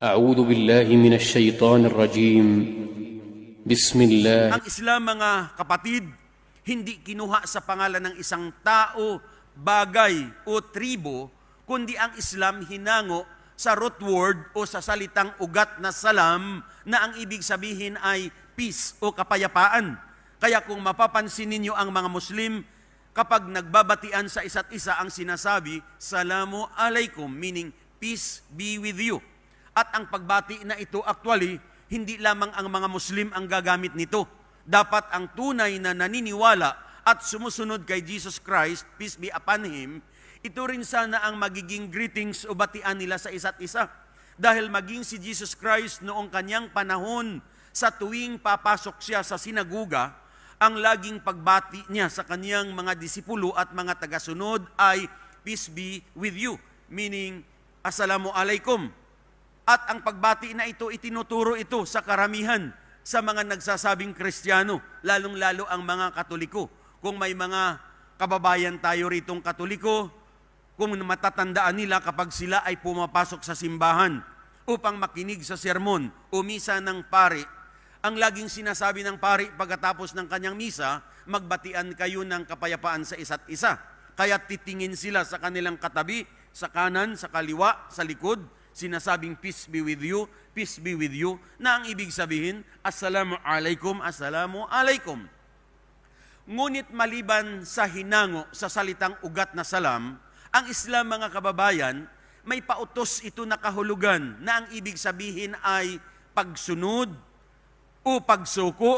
A'udhu billahi minash shaitanir rajim. Bismillah. Ang Islam mga kapatid, hindi kinuha sa pangalan ng isang tao, bagay o tribo, kundi ang Islam hinango sa root word o sa salitang ugat na salam na ang ibig sabihin ay peace o kapayapaan. Kaya kung mapapansin ninyo ang mga Muslim, kapag nagbabatian sa isa't isa ang sinasabi, Salamu alaikum, meaning peace be with you. At ang pagbati na ito actually, hindi lamang ang mga Muslim ang gagamit nito. Dapat ang tunay na naniniwala at sumusunod kay Jesus Christ, peace be upon Him, ito rin sana ang magiging greetings o batian nila sa isa't isa. Dahil maging si Jesus Christ noong kanyang panahon sa tuwing papasok siya sa sinaguga, ang laging pagbati niya sa kanyang mga disipulo at mga tagasunod ay, Peace be with you, meaning, Assalamu alaikum at ang pagbati na ito, itinuturo ito sa karamihan sa mga nagsasabing Kristiyano, lalong-lalo ang mga Katoliko. Kung may mga kababayan tayo ritong Katoliko, kung matatandaan nila kapag sila ay pumapasok sa simbahan upang makinig sa sermon o misa ng pari, ang laging sinasabi ng pari pagkatapos ng kanyang misa, magbatian kayo ng kapayapaan sa isa't isa. Kaya titingin sila sa kanilang katabi, sa kanan, sa kaliwa, sa likod, sinasabing peace be with you, peace be with you, na ang ibig sabihin, assalamu alaikum, assalamu alaikum. Ngunit maliban sa hinango sa salitang ugat na salam, ang Islam mga kababayan, may pautos ito na kahulugan na ang ibig sabihin ay pagsunod o pagsuko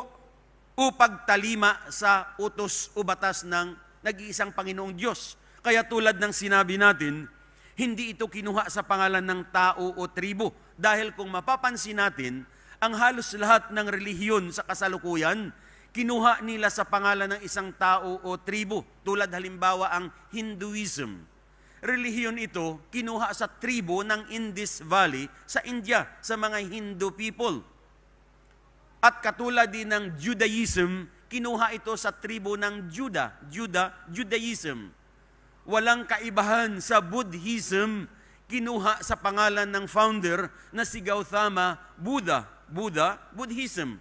o pagtalima sa utos o batas ng nag-iisang Panginoong Diyos. Kaya tulad ng sinabi natin, hindi ito kinuha sa pangalan ng tao o tribo. Dahil kung mapapansin natin, ang halos lahat ng relihiyon sa kasalukuyan, kinuha nila sa pangalan ng isang tao o tribo. Tulad halimbawa ang Hinduism. Relihiyon ito kinuha sa tribo ng Indus Valley sa India, sa mga Hindu people. At katulad din ng Judaism, kinuha ito sa tribo ng Juda, Juda, Judaism walang kaibahan sa Buddhism, kinuha sa pangalan ng founder na si Gautama Buddha, Buddha, Buddhism.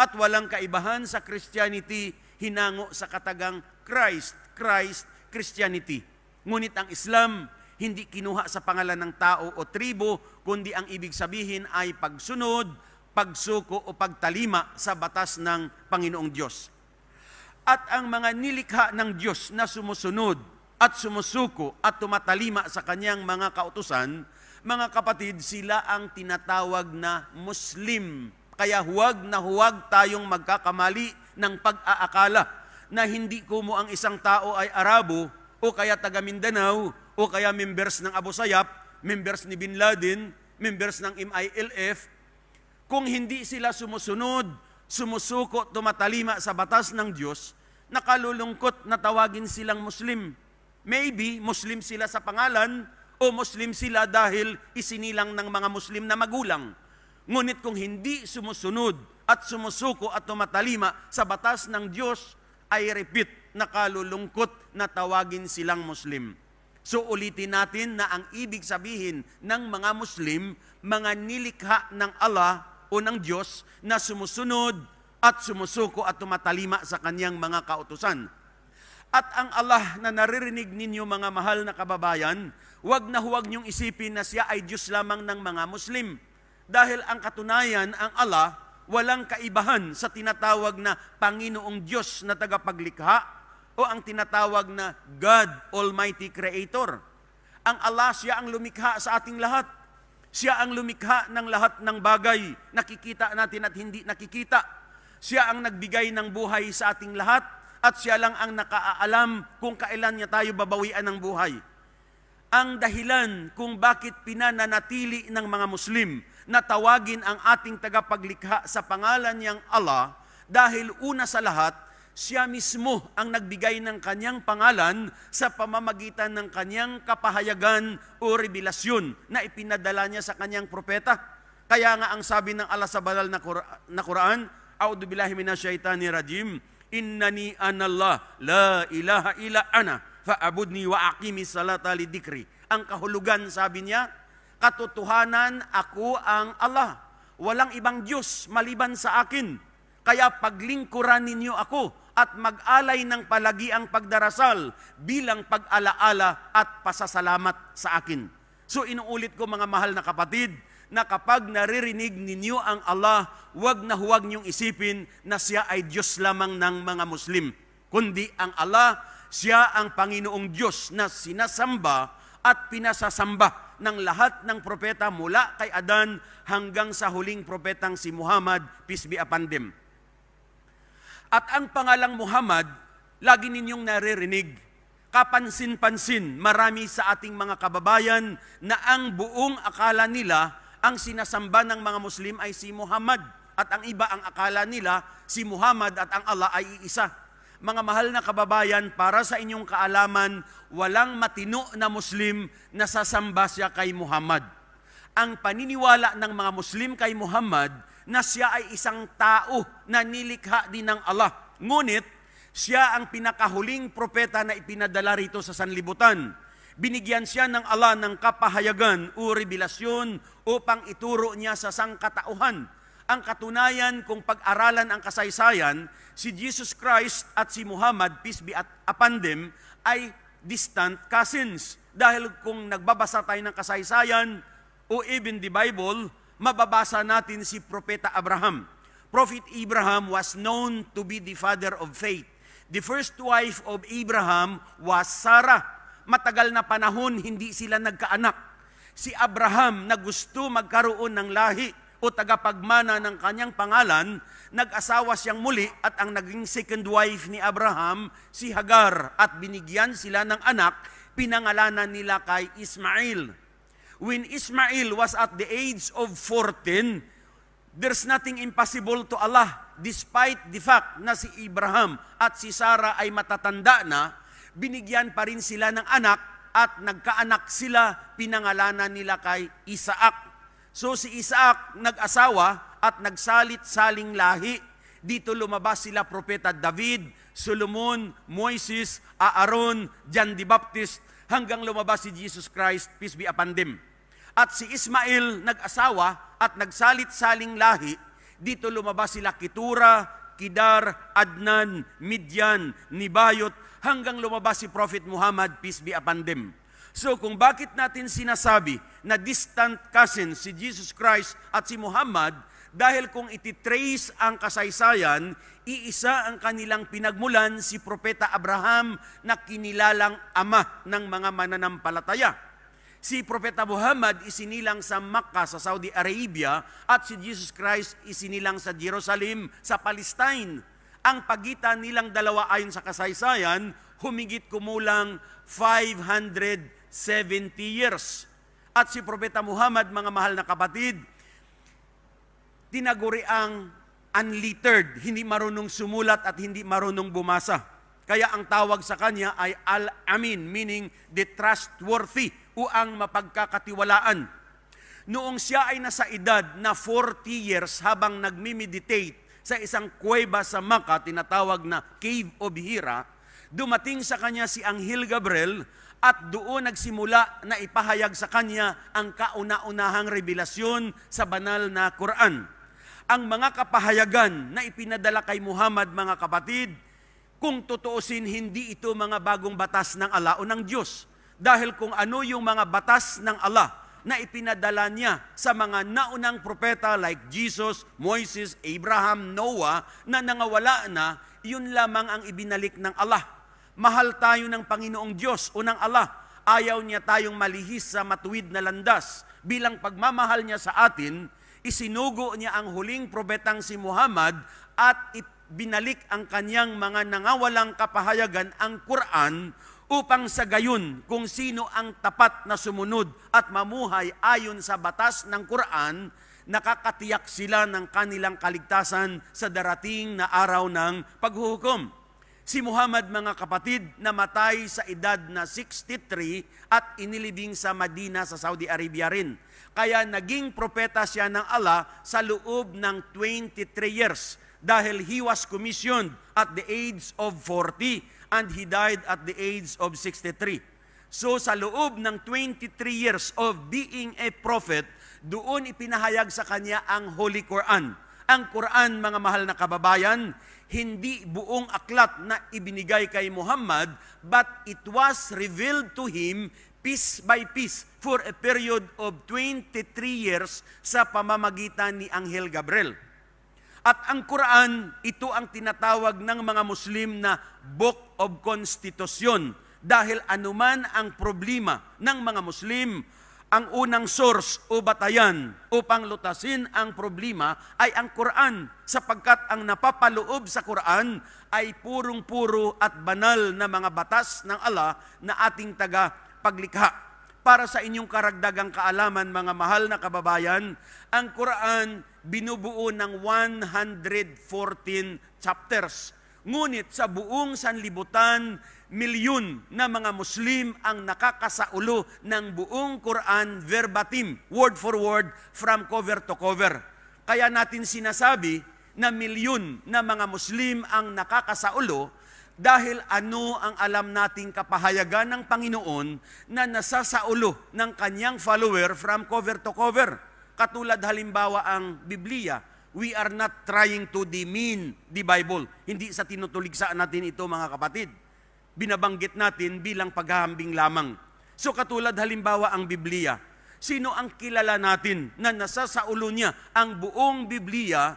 At walang kaibahan sa Christianity, hinango sa katagang Christ, Christ, Christianity. Ngunit ang Islam, hindi kinuha sa pangalan ng tao o tribo, kundi ang ibig sabihin ay pagsunod, pagsuko o pagtalima sa batas ng Panginoong Diyos. At ang mga nilikha ng Diyos na sumusunod at sumusuko at tumatalima sa kanyang mga kautusan, mga kapatid, sila ang tinatawag na Muslim. Kaya huwag na huwag tayong magkakamali ng pag-aakala na hindi kumo ang isang tao ay Arabo o kaya taga Mindanao o kaya members ng Abu Sayyaf, members ni Bin Laden, members ng MILF. Kung hindi sila sumusunod, sumusuko, tumatalima sa batas ng Diyos, nakalulungkot na tawagin silang Muslim Maybe Muslim sila sa pangalan o Muslim sila dahil isinilang ng mga Muslim na magulang. Ngunit kung hindi sumusunod at sumusuko at tumatalima sa batas ng Diyos, ay repeat, nakalulungkot na tawagin silang Muslim. So ulitin natin na ang ibig sabihin ng mga Muslim, mga nilikha ng Allah o ng Diyos na sumusunod at sumusuko at tumatalima sa kanyang mga kautusan. At ang Allah na naririnig ninyo mga mahal na kababayan, huwag na huwag niyong isipin na siya ay Diyos lamang ng mga Muslim. Dahil ang katunayan, ang Allah, walang kaibahan sa tinatawag na Panginoong Diyos na tagapaglikha o ang tinatawag na God Almighty Creator. Ang Allah siya ang lumikha sa ating lahat. Siya ang lumikha ng lahat ng bagay, nakikita natin at hindi nakikita. Siya ang nagbigay ng buhay sa ating lahat at siya lang ang nakaalam kung kailan niya tayo babawian ng buhay. Ang dahilan kung bakit pinananatili ng mga Muslim na tawagin ang ating tagapaglikha sa pangalan niyang Allah dahil una sa lahat, siya mismo ang nagbigay ng kanyang pangalan sa pamamagitan ng kanyang kapahayagan o revelasyon na ipinadala niya sa kanyang propeta. Kaya nga ang sabi ng Allah sa banal na Quran, A'udhu billahi minash minasyaitanir rajim, innani anallah la ilaha illa ana fa'abudni wa aqimi salata li dikri. Ang kahulugan sabi niya, katotohanan ako ang Allah. Walang ibang Diyos maliban sa akin. Kaya paglingkuran ninyo ako at mag-alay ng palagi ang pagdarasal bilang pag-alaala at pasasalamat sa akin. So inuulit ko mga mahal na kapatid, na kapag naririnig ninyo ang Allah, wag na huwag niyong isipin na siya ay Diyos lamang ng mga Muslim, kundi ang Allah, siya ang Panginoong Diyos na sinasamba at pinasasamba ng lahat ng propeta mula kay Adan hanggang sa huling propetang si Muhammad, peace be upon them. At ang pangalang Muhammad, lagi ninyong naririnig kapansin-pansin marami sa ating mga kababayan na ang buong akala nila ang sinasamba ng mga Muslim ay si Muhammad at ang iba ang akala nila si Muhammad at ang Allah ay iisa. Mga mahal na kababayan, para sa inyong kaalaman, walang matino na Muslim na sasamba siya kay Muhammad. Ang paniniwala ng mga Muslim kay Muhammad na siya ay isang tao na nilikha din ng Allah. Ngunit, siya ang pinakahuling propeta na ipinadala rito sa sanlibutan Binigyan siya ng ala ng kapahayagan o revelasyon upang ituro niya sa sangkatauhan ang katunayan kung pag-aralan ang kasaysayan, si Jesus Christ at si Muhammad, peace be at upon them, ay distant cousins. Dahil kung nagbabasa tayo ng kasaysayan o even the Bible, mababasa natin si Propeta Abraham. Prophet Abraham was known to be the father of faith. The first wife of Abraham was Sarah matagal na panahon hindi sila nagkaanak. Si Abraham na gusto magkaroon ng lahi o tagapagmana ng kanyang pangalan, nag-asawa siyang muli at ang naging second wife ni Abraham, si Hagar, at binigyan sila ng anak, pinangalanan nila kay Ismail. When Ismail was at the age of 14, there's nothing impossible to Allah despite the fact na si Abraham at si Sarah ay matatanda na, binigyan pa rin sila ng anak at nagkaanak sila, pinangalanan nila kay Isaac. So si Isaac nag-asawa at nagsalit-saling lahi. Dito lumabas sila Propeta David, Solomon, Moises, Aaron, John the Baptist, hanggang lumabas si Jesus Christ, peace be upon them. At si Ismail nag-asawa at nagsalit-saling lahi, dito lumabas sila Kitura, Kidar, Adnan, Midyan, Nibayot, hanggang lumabas si Prophet Muhammad, peace be upon them. So kung bakit natin sinasabi na distant cousin si Jesus Christ at si Muhammad, dahil kung ititrace ang kasaysayan, iisa ang kanilang pinagmulan si Propeta Abraham na kinilalang ama ng mga mananampalataya. Si Propeta Muhammad isinilang sa Makkah sa Saudi Arabia at si Jesus Christ isinilang sa Jerusalem sa Palestine. Ang pagitan nilang dalawa ayon sa kasaysayan, humigit kumulang 570 years. At si Propeta Muhammad, mga mahal na kapatid, tinaguri ang unlettered, hindi marunong sumulat at hindi marunong bumasa. Kaya ang tawag sa kanya ay Al-Amin, meaning the trustworthy o ang mapagkakatiwalaan. Noong siya ay nasa edad na 40 years habang nagmi-meditate sa isang kuweba sa Maka, tinatawag na Cave of Hira, dumating sa kanya si Anghel Gabriel at doon nagsimula na ipahayag sa kanya ang kauna-unahang revelasyon sa banal na Quran. Ang mga kapahayagan na ipinadala kay Muhammad, mga kapatid, kung tutuusin, hindi ito mga bagong batas ng Allah o ng Diyos. Dahil kung ano yung mga batas ng Allah na ipinadala niya sa mga naunang propeta like Jesus, Moises, Abraham, Noah na nangawala na, yun lamang ang ibinalik ng Allah. Mahal tayo ng Panginoong Diyos o ng Allah. Ayaw niya tayong malihis sa matuwid na landas. Bilang pagmamahal niya sa atin, isinugo niya ang huling propetang si Muhammad at ipinadala binalik ang kanyang mga nangawalang kapahayagan ang Quran upang sa gayon kung sino ang tapat na sumunod at mamuhay ayon sa batas ng Quran, nakakatiyak sila ng kanilang kaligtasan sa darating na araw ng paghuhukom. Si Muhammad mga kapatid namatay sa edad na 63 at inilibing sa Madina sa Saudi Arabia rin. Kaya naging propeta siya ng Allah sa loob ng 23 years dahil he was commissioned at the age of 40 and he died at the age of 63. So sa loob ng 23 years of being a prophet, doon ipinahayag sa kanya ang Holy Quran. Ang Quran, mga mahal na kababayan, hindi buong aklat na ibinigay kay Muhammad, but it was revealed to him piece by piece for a period of 23 years sa pamamagitan ni Anghel Gabriel. At ang Quran, ito ang tinatawag ng mga Muslim na Book of Constitution. Dahil anuman ang problema ng mga Muslim, ang unang source o batayan upang lutasin ang problema ay ang Quran sapagkat ang napapaloob sa Quran ay purong-puro at banal na mga batas ng Allah na ating taga-paglikha para sa inyong karagdagang kaalaman, mga mahal na kababayan, ang Quran binubuo ng 114 chapters. Ngunit sa buong sanlibutan, milyon na mga Muslim ang nakakasaulo ng buong Quran verbatim, word for word, from cover to cover. Kaya natin sinasabi na milyon na mga Muslim ang nakakasaulo dahil ano ang alam nating kapahayagan ng Panginoon na nasasaulo ng kanyang follower from cover to cover. Katulad halimbawa ang Biblia, we are not trying to demean the Bible. Hindi sa tinutuligsaan natin ito mga kapatid. Binabanggit natin bilang paghahambing lamang. So katulad halimbawa ang Biblia, sino ang kilala natin na nasasaulo niya ang buong Biblia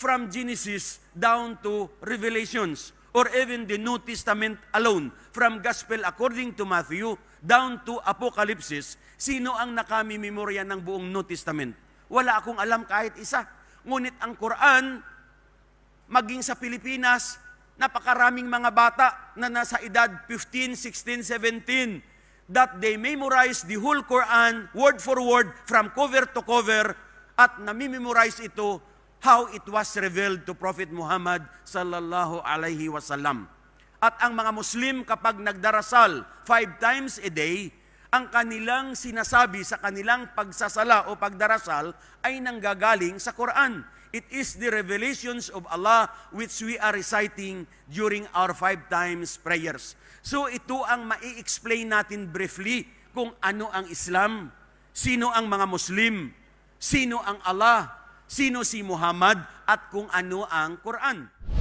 from Genesis down to Revelations or even the New Testament alone, from Gospel according to Matthew down to Apocalypse, sino ang nakamimemorya ng buong New Testament? Wala akong alam kahit isa. Ngunit ang Quran, maging sa Pilipinas, napakaraming mga bata na nasa edad 15, 16, 17, that they memorize the whole Quran word for word from cover to cover at namimemorize ito how it was revealed to Prophet Muhammad sallallahu alaihi wasallam. At ang mga Muslim kapag nagdarasal five times a day, ang kanilang sinasabi sa kanilang pagsasala o pagdarasal ay nanggagaling sa Quran. It is the revelations of Allah which we are reciting during our five times prayers. So ito ang mai-explain natin briefly kung ano ang Islam, sino ang mga Muslim, sino ang Allah, sino si Muhammad at kung ano ang Quran.